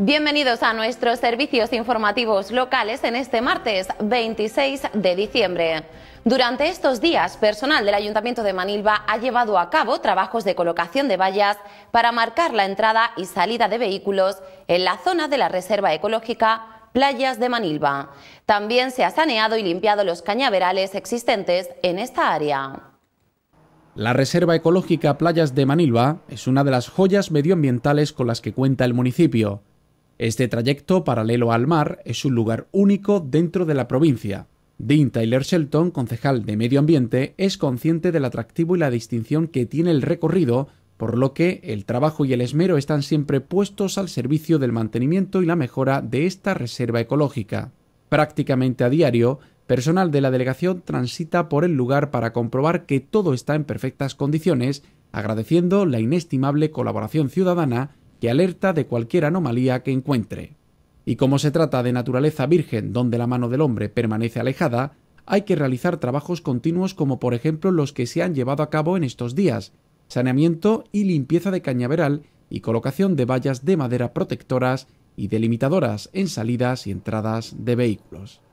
Bienvenidos a nuestros servicios informativos locales en este martes 26 de diciembre. Durante estos días, personal del Ayuntamiento de Manilva ha llevado a cabo trabajos de colocación de vallas para marcar la entrada y salida de vehículos en la zona de la Reserva Ecológica Playas de Manilva. También se ha saneado y limpiado los cañaverales existentes en esta área. La Reserva Ecológica Playas de Manilva es una de las joyas medioambientales con las que cuenta el municipio. Este trayecto paralelo al mar es un lugar único dentro de la provincia. Dean Tyler Shelton, concejal de Medio Ambiente, es consciente del atractivo y la distinción que tiene el recorrido, por lo que el trabajo y el esmero están siempre puestos al servicio del mantenimiento y la mejora de esta reserva ecológica. Prácticamente a diario, personal de la delegación transita por el lugar para comprobar que todo está en perfectas condiciones, agradeciendo la inestimable colaboración ciudadana que alerta de cualquier anomalía que encuentre. Y como se trata de naturaleza virgen donde la mano del hombre permanece alejada, hay que realizar trabajos continuos como por ejemplo los que se han llevado a cabo en estos días, saneamiento y limpieza de cañaveral y colocación de vallas de madera protectoras y delimitadoras en salidas y entradas de vehículos.